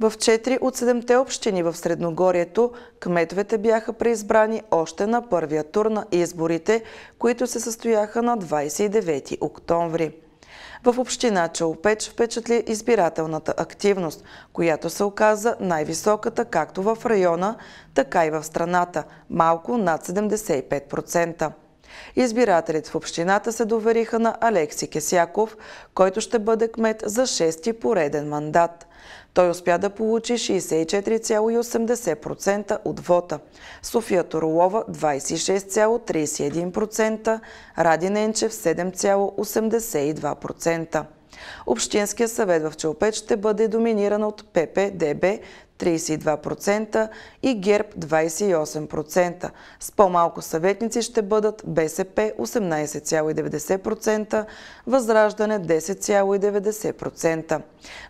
В 4 от 7-те общини в Средногорието кметовете бяха преизбрани още на първия тур на изборите, които се състояха на 29 октомври. В община Чалпеч впечатли избирателната активност, която се оказа най-високата както в района, така и в страната – малко над 75%. Избирателите в общината се довериха на Алекси Кесяков, който ще бъде кмет за шести пореден мандат. Той успя да получи 64,80% от вота. София Торолова 26,31%, Ради Ненчев 7,82%. Общинския съвет в Челпет ще бъде доминиран от ППДБ 32% и ГЕРБ 28%. С по-малко съветници ще бъдат БСП 18,90%, Възраждане 10,90%.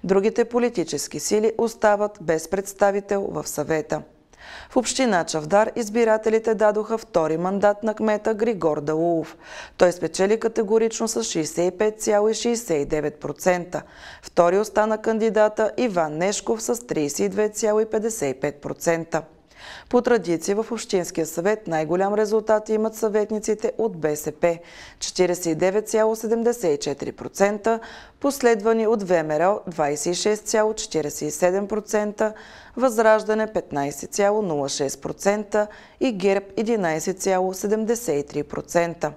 Другите политически сили остават без представител в съвета. В община Чавдар избирателите дадоха втори мандат на кмета Григор Далулов. Той спечели категорично с 65,69%. Втори остана кандидата Иван Нешков с 32,55%. По традиция в Общинския съвет най-голям резултат имат съветниците от БСП – 49,74%, последвани от ВМРО 26,47%, Възраждане 15,06% и ГЕРБ 11,73%.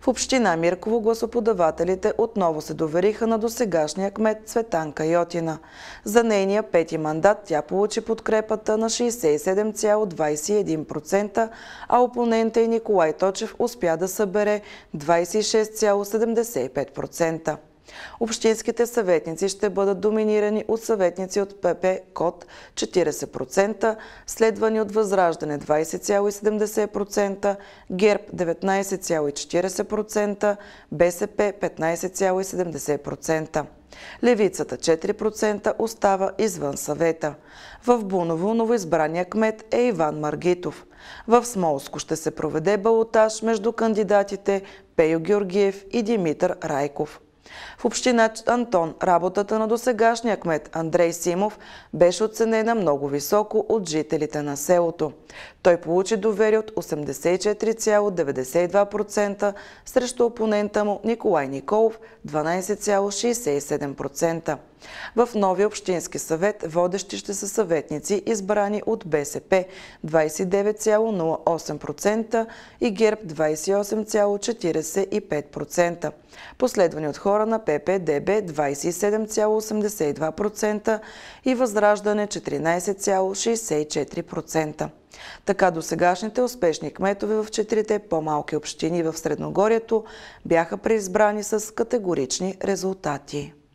В община Мирково гласоподавателите отново се довериха на досегашния кмет Цветанка Йотина. За нейния пети мандат тя получи подкрепата на 67,21%, а опонента и Николай Точев успя да събере 26,75%. Общинските съветници ще бъдат доминирани от съветници от ПП КОД 40%, следвани от Възраждане 20,70%, ГЕРБ 19,40%, БСП 15,70%. Левицата 4% остава извън съвета. В Буново новоизбрания кмет е Иван Маргитов. В Смолско ще се проведе балотаж между кандидатите Пейо Георгиев и Димитър Райков. В община Антон работата на досегашния кмет Андрей Симов беше оценена много високо от жителите на селото. Той получи доверие от 84,92% срещу опонента му Николай Николов 12,67%. В новия общински съвет водещи ще са съветници, избрани от БСП 29,08% и ГЕРБ 28,45%, последвани от хора втора на ППДБ 27,82% и Възраждане 14,64%. Така до сегашните успешни кметове в четирите по-малки общини в Средногорието бяха преизбрани с категорични резултати.